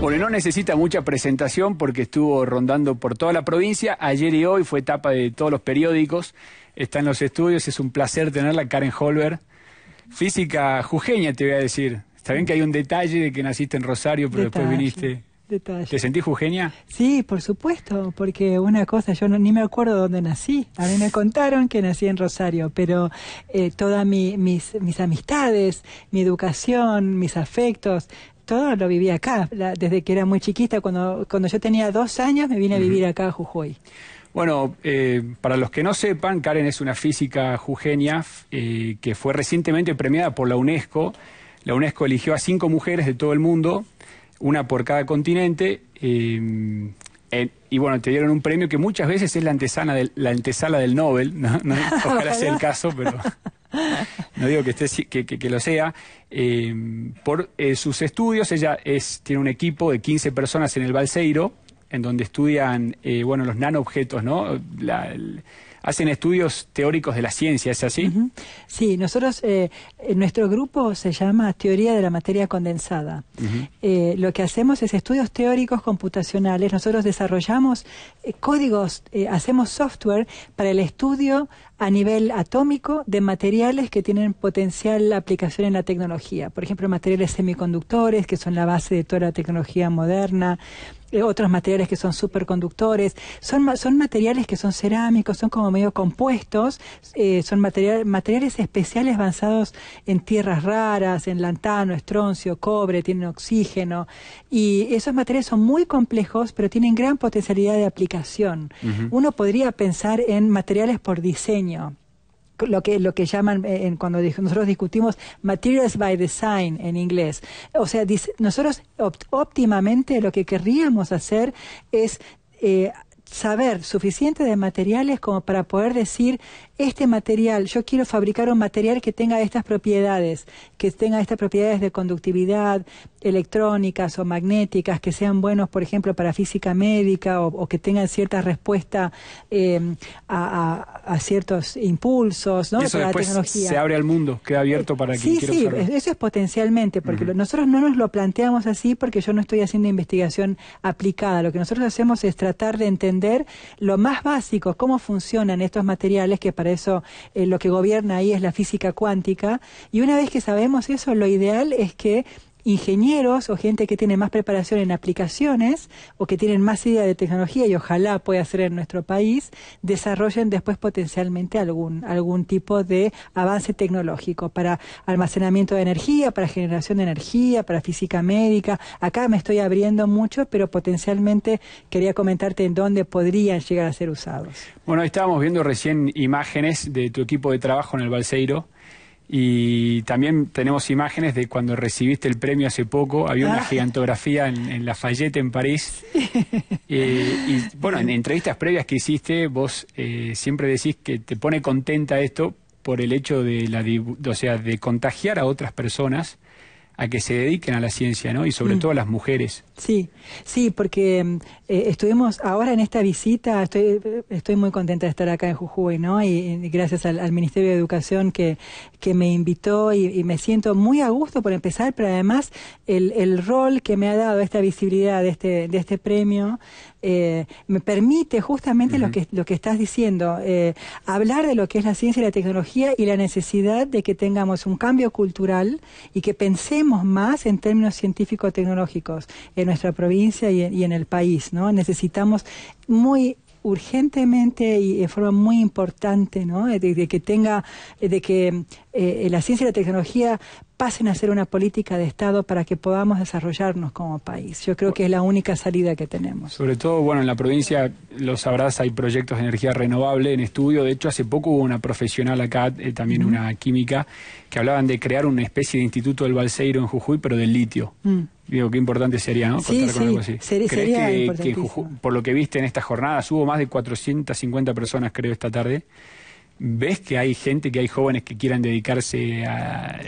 Bueno, no necesita mucha presentación porque estuvo rondando por toda la provincia. Ayer y hoy fue etapa de todos los periódicos. Está en los estudios. Es un placer tenerla, Karen Holber. Física jujeña, te voy a decir. Está bien que hay un detalle de que naciste en Rosario, pero después viniste. Detalle. ¿Te sentís jujeña? Sí, por supuesto, porque una cosa, yo no, ni me acuerdo dónde nací. A mí me contaron que nací en Rosario, pero eh, todas mi, mis amistades, mi educación, mis afectos, todo lo viví acá, desde que era muy chiquita. Cuando, cuando yo tenía dos años me vine a vivir acá a Jujuy. Bueno, eh, para los que no sepan, Karen es una física jujeña eh, que fue recientemente premiada por la UNESCO. La UNESCO eligió a cinco mujeres de todo el mundo, una por cada continente. Eh, y bueno, te dieron un premio que muchas veces es la antesala del, la antesala del Nobel, ¿no? ojalá sea el caso, pero no digo que, esté, que, que, lo sea, eh, por eh, sus estudios. Ella es, tiene un equipo de 15 personas en el Balseiro, en donde estudian, eh, bueno, los nanoobjetos, ¿no? La, hacen estudios teóricos de la ciencia, ¿es así? Sí, nosotros, eh, nuestro grupo se llama Teoría de la Materia Condensada. Eh, lo que hacemos es estudios teóricos computacionales. Nosotros desarrollamos eh, códigos, eh, hacemos software para el estudio a nivel atómico de materiales que tienen potencial aplicación en la tecnología. Por ejemplo, materiales semiconductores, que son la base de toda la tecnología moderna. Eh, otros materiales que son superconductores, son, son materiales que son cerámicos, son como medio compuestos, eh, son materiales especiales avanzados en tierras raras, en lantano, estroncio, cobre, tienen oxígeno, y esos materiales son muy complejos, pero tienen gran potencialidad de aplicación. Uno podría pensar en materiales por diseño lo que, lo que llaman, eh, cuando nosotros discutimos materials by design en inglés. O sea, nosotros óptimamente lo que querríamos hacer es... Eh, saber suficiente de materiales como para poder decir este material, yo quiero fabricar un material que tenga estas propiedades, que tenga estas propiedades de conductividad, electrónicas o magnéticas, que sean buenos, por ejemplo, para física médica o, que tengan cierta respuesta eh, a, ciertos impulsos, ¿no? Eso la tecnología. se abre al mundo, queda abierto para que Sí, sí, eso es potencialmente, porque nosotros no nos lo planteamos así porque yo no estoy haciendo investigación aplicada. Lo que nosotros hacemos es tratar de entender lo más básico, cómo funcionan estos materiales que para eso eh, lo que gobierna ahí es la física cuántica, y una vez que sabemos eso, lo ideal es que ingenieros o gente que tiene más preparación en aplicaciones o que tienen más idea de tecnología y ojalá pueda ser en nuestro país, desarrollen después potencialmente algún, algún tipo de avance tecnológico para almacenamiento de energía, para generación de energía, para física médica. Acá me estoy abriendo mucho, pero potencialmente quería comentarte en dónde podrían llegar a ser usados. Bueno, estábamos viendo recién imágenes de tu equipo de trabajo en el Balseiro. Y también tenemos imágenes de cuando recibiste el premio hace poco, había una ah. gigantografía en, en Lafayette, en París. Eh, y bueno, en entrevistas previas que hiciste, vos eh, siempre decís que te pone contenta esto por el hecho de, la, o sea, de contagiar a otras personas a que se dediquen a la ciencia, ¿no? Y sobre mm. todo a las mujeres. Sí, sí, porque mm, eh, estuvimos ahora en esta visita, estoy, estoy muy contenta de estar acá en Jujuy, ¿no? Y, gracias al, Ministerio de Educación que, me invitó y, me siento muy a gusto por empezar, pero además el, rol que me ha dado esta visibilidad de este, de este premio eh, me permite justamente lo, que, lo que estás diciendo, eh, hablar de lo que es la ciencia y la tecnología y la necesidad de que tengamos un cambio cultural y que pensemos más en términos científico-tecnológicos, nuestra provincia y en, el país. ¿no? Necesitamos muy urgentemente y de forma muy importante, ¿no? De, que tenga, de que eh, la ciencia y la tecnología pasen a ser una política de Estado para que podamos desarrollarnos como país. Yo creo que es la única salida que tenemos. Sobre todo, bueno, en la provincia, lo sabrás, hay proyectos de energía renovable en estudio. De hecho, hace poco hubo una profesional acá, eh, también una química, que hablaban de crear una especie de instituto del Balseiro en Jujuy, pero del litio. Mm. Digo, qué importante sería, ¿no? Contar con algo así. Sería, ¿Crees que, que, por lo que viste en estas jornadas, hubo más de 450 personas, creo, esta tarde, ¿Ves que hay gente, que hay jóvenes que quieran dedicarse a...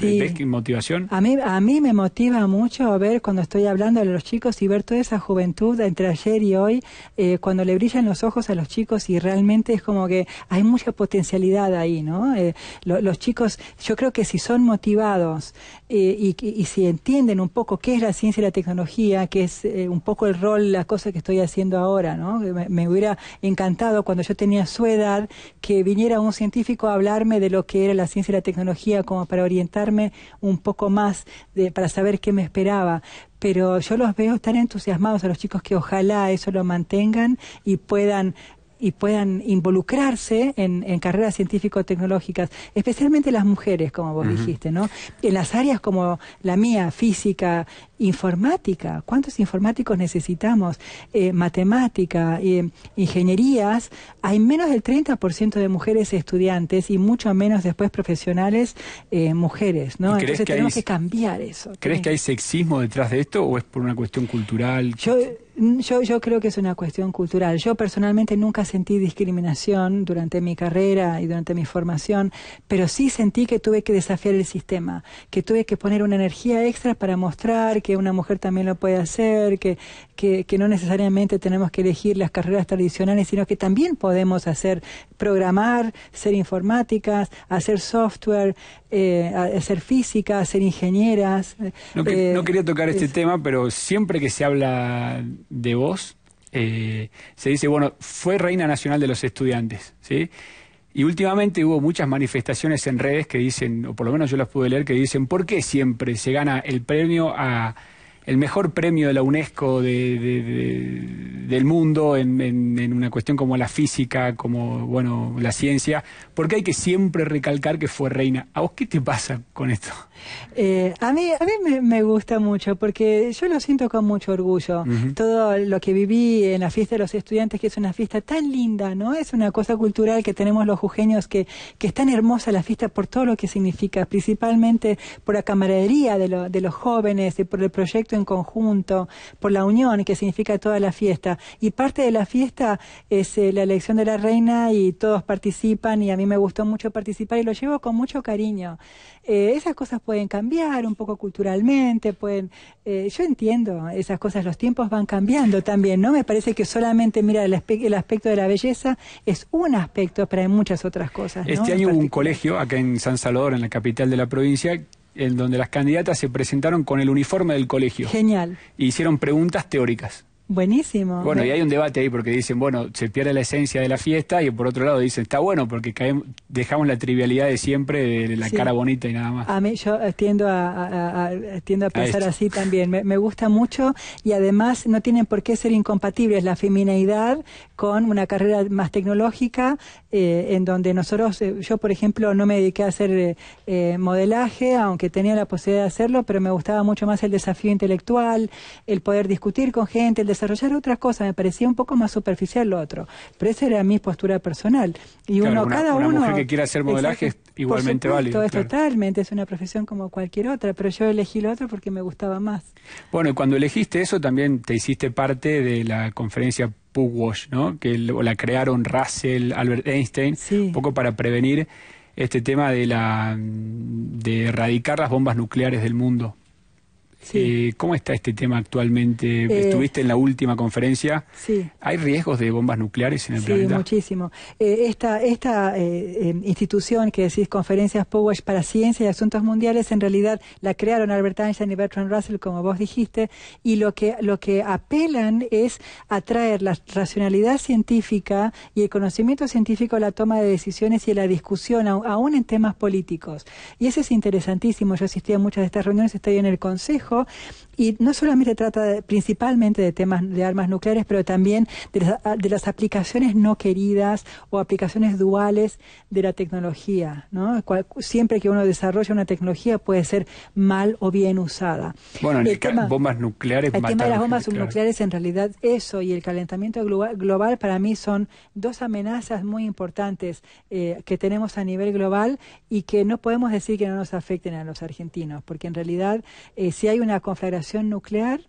¿Ves que motivación? A mí, a mí me motiva mucho ver cuando estoy hablando a los chicos y ver toda esa juventud entre ayer y hoy, eh, cuando le brillan los ojos a los chicos y realmente es como que hay mucha potencialidad ahí, ¿no? Eh, los chicos, yo creo que si son motivados eh, y, si entienden un poco qué es la ciencia y la tecnología, que es un poco el rol, la cosa que estoy haciendo ahora, ¿no? Me, me hubiera encantado cuando yo tenía su edad que un científico a hablarme de lo que era la ciencia y la tecnología, como para orientarme un poco más, de, para saber qué me esperaba pero yo los veo tan entusiasmados a los chicos que ojalá eso lo mantengan y puedan y puedan involucrarse en, carreras científico-tecnológicas, especialmente las mujeres, como vos dijiste, ¿no? En las áreas como la mía, física, informática, ¿cuántos informáticos necesitamos? Eh, matemática, eh, ingenierías, hay menos del 30% de mujeres estudiantes y mucho menos después profesionales eh, mujeres, ¿no? Entonces tenemos que cambiar eso. ¿Crees que hay sexismo detrás de esto o es por una cuestión cultural? Yo, yo, yo creo que es una cuestión cultural. Yo personalmente nunca sentí discriminación durante mi carrera y durante mi formación, pero sí sentí que tuve que desafiar el sistema, que tuve que poner una energía extra para mostrar que una mujer también lo puede hacer, que, que, que no necesariamente tenemos que elegir las carreras tradicionales, sino que también podemos hacer, programar, ser informáticas, hacer software, eh, ser física, ser ingenieras. Eh, no, quería tocar este tema, pero siempre que se habla de vos, eh, se dice, bueno, fue reina nacional de los estudiantes, ¿sí? Y últimamente hubo muchas manifestaciones en redes que dicen, o por lo menos yo las pude leer, que dicen, ¿por qué siempre se gana el premio a el mejor premio de la UNESCO del mundo en, una cuestión como la física, como bueno la ciencia, porque hay que siempre recalcar que fue reina. ¿A vos qué te pasa con esto? Eh, a mí, a mí me, gusta mucho porque yo lo siento con mucho orgullo. Todo lo que viví en la fiesta de los estudiantes, que es una fiesta tan linda, ¿no? Es una cosa cultural que tenemos los jujeños que, es tan hermosa la fiesta por todo lo que significa, principalmente por la camaradería de, de los jóvenes y por el proyecto en conjunto, por la unión que significa toda la fiesta. Y parte de la fiesta es eh, la elección de la reina y todos participan y a mí me gustó mucho participar y lo llevo con mucho cariño. Eh, esas cosas pueden cambiar un poco culturalmente, pueden... Eh, yo entiendo esas cosas, los tiempos van cambiando también, ¿no? Me parece que solamente, mira, el, aspecto de la belleza es un aspecto, pero hay muchas otras cosas. Este año hubo un colegio acá en San Salvador, en la capital de la provincia, en donde las candidatas se presentaron con el uniforme del colegio. Genial. Y e hicieron preguntas teóricas. Buenísimo. Bueno, y hay un debate ahí porque dicen, bueno, se pierde la esencia de la fiesta y por otro lado dicen, está bueno porque dejamos la trivialidad de siempre, de la cara bonita y nada más. A mí yo tiendo a, pensar así también. Me, gusta mucho y además no tienen por qué ser incompatibles la femineidad con una carrera más tecnológica eh, en donde nosotros, eh, yo por ejemplo no me dediqué a hacer eh, modelaje, aunque tenía la posibilidad de hacerlo, pero me gustaba mucho más el desafío intelectual, el poder discutir con gente, el desarrollar otras cosas, me parecía un poco más superficial lo otro, pero esa era mi postura personal. Y uno, cada uno... Mujer que quiera hacer modelaje es igualmente válido. Totalmente, es una profesión como cualquier otra, pero yo elegí lo otro porque me gustaba más. Bueno, y cuando elegiste eso también te hiciste parte de la conferencia Pugwash, ¿no? que la crearon Russell, Albert Einstein, un poco para prevenir este tema de, la, de erradicar las bombas nucleares del mundo. Eh, ¿Cómo está este tema actualmente? Eh, Estuviste en la última conferencia. Sí. ¿Hay riesgos de bombas nucleares en el planeta? Sí, muchísimo. Eh, esta em, institución que decís Conferencias Powers para Ciencia y Asuntos Mundiales, en realidad la crearon Albert Einstein y Bertrand Russell, como vos dijiste, y lo que, lo que apelan es atraer la racionalidad científica y el conocimiento científico a la toma de decisiones y a la discusión, aún en temas políticos. Y eso es interesantísimo. Yo asistí a muchas de estas reuniones, estoy en el Consejo hijo y no solamente trata principalmente de temas de armas nucleares, pero también ah, de las, aplicaciones no queridas o aplicaciones duales de la tecnología. ¿no? Cual, siempre que uno desarrolla una tecnología puede ser mal o bien usada. Bueno, en el, tema, bombas nucleares. El tema de las bombas nucleares. en realidad, eso y el calentamiento global, para mí son dos amenazas muy importantes eh, que tenemos a nivel global y que no podemos decir que no nos afecten a los argentinos, porque en realidad eh, si hay una conflagración nuclear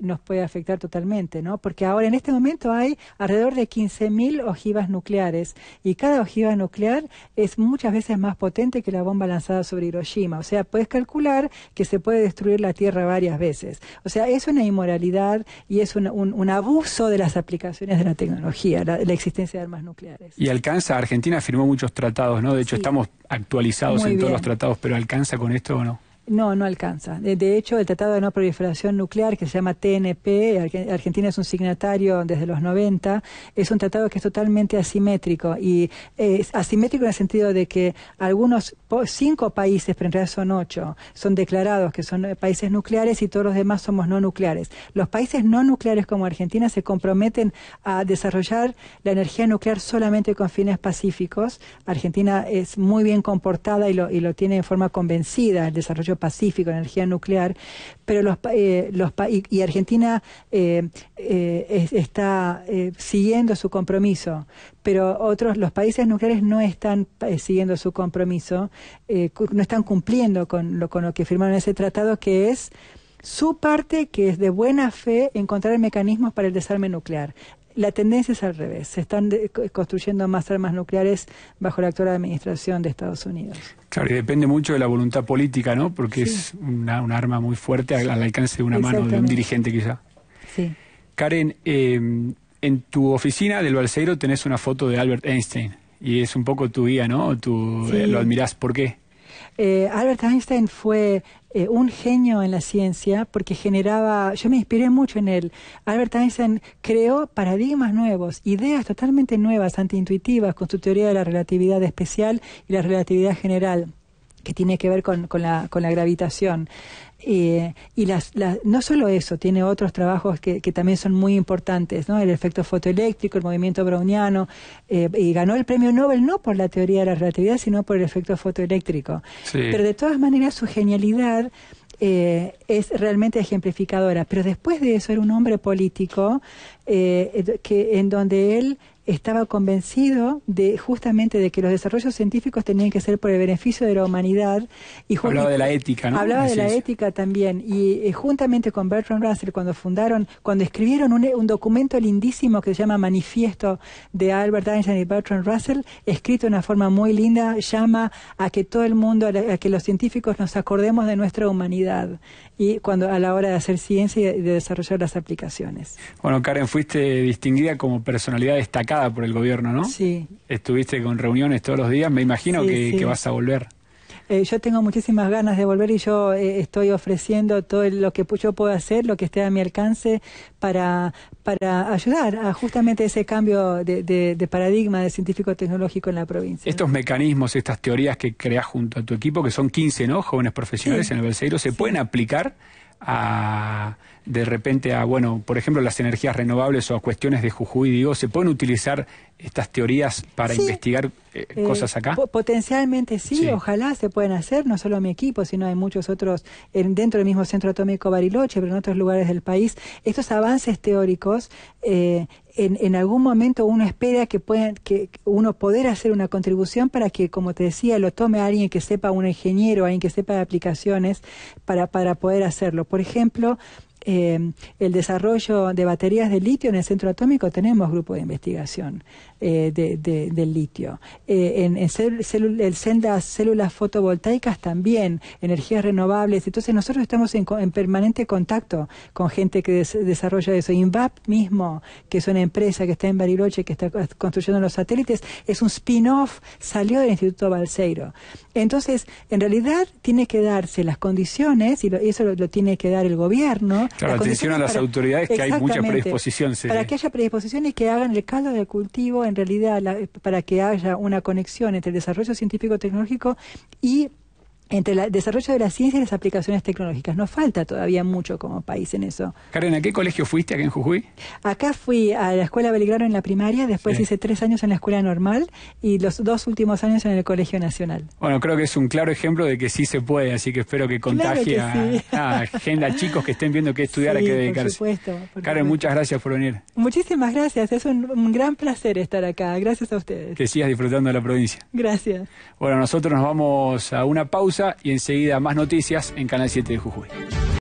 nos puede afectar totalmente, ¿no? Porque ahora en este momento hay alrededor de 15.000 ojivas nucleares y cada ojiva nuclear es muchas veces más potente que la bomba lanzada sobre Hiroshima. O sea, puedes calcular que se puede destruir la Tierra varias veces. O sea, es una inmoralidad y es un, abuso de las aplicaciones de la tecnología, la, existencia de armas nucleares. Y alcanza, Argentina firmó muchos tratados, ¿no? De hecho, estamos actualizados en todos los tratados, pero alcanza con esto o no? No, no alcanza. De, hecho, el Tratado de No Proliferación Nuclear, que se llama TNP, Argentina es un signatario desde los 90, es un tratado que es totalmente asimétrico. Y es asimétrico en el sentido de que algunos cinco países, pero en realidad son ocho, son declarados que son eh, países nucleares y todos los demás somos no nucleares. Los países no nucleares como Argentina se comprometen a desarrollar la energía nuclear solamente con fines pacíficos. Argentina es muy bien comportada y lo, y lo tiene en forma convencida el desarrollo Pacífico, energía nuclear, pero los, eh, los y, Argentina eh, eh, está siguiendo su compromiso, pero otros, los países nucleares no están siguiendo su compromiso, no están cumpliendo con lo, con lo que firmaron ese tratado que es su parte, que es de buena fe, encontrar mecanismos para el desarme nuclear. La tendencia es al revés. Se están construyendo más armas nucleares bajo la actual administración de Estados Unidos. Claro, y depende mucho de la voluntad política, ¿no? Porque es un arma muy fuerte al, alcance de una mano de un dirigente, quizá. Sí. Karen, em, en tu oficina del Balseiro tenés una foto de Albert Einstein. Y es un poco tu guía, ¿no? Tu, eh, lo admirás. ¿Por qué? Eh, Albert Einstein fue eh, un genio en la ciencia porque generaba, yo me inspiré mucho en él. Albert Einstein creó paradigmas nuevos, ideas totalmente nuevas, antiintuitivas, con su teoría de la relatividad especial y la relatividad general que tiene que ver con, con, la, con la gravitación. Eh, y las, las, no solo eso, tiene otros trabajos que, también son muy importantes, ¿no? el efecto fotoeléctrico, el movimiento browniano, eh, y ganó el premio Nobel no por la teoría de la relatividad, sino por el efecto fotoeléctrico. Pero de todas maneras su genialidad eh, es realmente ejemplificadora. Pero después de eso era un hombre político que, en donde él estaba convencido de justamente de que los desarrollos científicos tenían que ser por el beneficio de la humanidad y hablaba de la ética, ¿no? Hablaba de la ética también y eh, juntamente con Bertrand Russell cuando fundaron, cuando escribieron un, documento lindísimo que se llama Manifiesto de Albert Einstein y Bertrand Russell, escrito de una forma muy linda, llama a que todo el mundo, a, que los científicos nos acordemos de nuestra humanidad y cuando a la hora de hacer ciencia y de desarrollar las aplicaciones. Bueno, Karen, fuiste distinguida como personalidad destacada por el gobierno, ¿no? Sí. Estuviste con reuniones todos los días, me imagino que, vas a volver. Eh, yo tengo muchísimas ganas de volver y yo eh, estoy ofreciendo todo lo que yo puedo hacer, lo que esté a mi alcance para, para ayudar a justamente ese cambio de, paradigma de científico-tecnológico en la provincia. Estos mecanismos, estas teorías que creas junto a tu equipo, que son 15 ¿no? jóvenes profesionales en el Belseiro, ¿se pueden aplicar a de repente a, bueno, por ejemplo, las energías renovables o a cuestiones de Jujuy, digo, ¿se pueden utilizar estas teorías para investigar eh, eh, cosas acá? Potencialmente sí, ojalá se puedan hacer, no solo mi equipo, sino hay muchos otros en, dentro del mismo centro atómico Bariloche, pero en otros lugares del país, estos avances teóricos eh, en, algún momento uno espera que puedan, que uno pueda hacer una contribución para que, como te decía, lo tome alguien que sepa, un ingeniero, alguien que sepa de aplicaciones para, poder hacerlo. Por ejemplo, eh, el desarrollo de baterías de litio en el centro atómico tenemos grupo de investigación. Eh, de, del litio. Eh, en, en, sendas células fotovoltaicas también, energías renovables. Entonces nosotros estamos en, en permanente contacto con gente que desarrolla eso. INVAP mismo, que es una empresa que está en Bariloche, que está construyendo los satélites, es un spin-off, salió del Instituto Balseiro. Entonces, en realidad tiene que darse las condiciones, y, eso lo, tiene que dar el gobierno. Claro, atención a las autoridades que hay mucha predisposición. Para que haya predisposición y que hagan el caldo de cultivo en realidad para que haya una conexión entre el desarrollo científico-tecnológico y entre el desarrollo de la ciencia y las aplicaciones tecnológicas. Nos falta todavía mucho como país en eso. Karen, ¿a qué colegio fuiste aquí en Jujuy? Acá fui a la Escuela Belgrano en la primaria, después hice tres años en la Escuela Normal y los dos últimos años en el Colegio Nacional. Bueno, creo que es un claro ejemplo de que sí se puede, así que espero que contagie a, a, gente, a, chicos que estén viendo qué estudiar, a qué dedicarse. Por supuesto, Karen, muchas gracias por venir. Muchísimas gracias, es un, un gran placer estar acá. Gracias a ustedes. Que sigas disfrutando de la provincia. Gracias. Bueno, nosotros nos vamos a una pausa y enseguida más noticias en Canal 7 de Jujuy.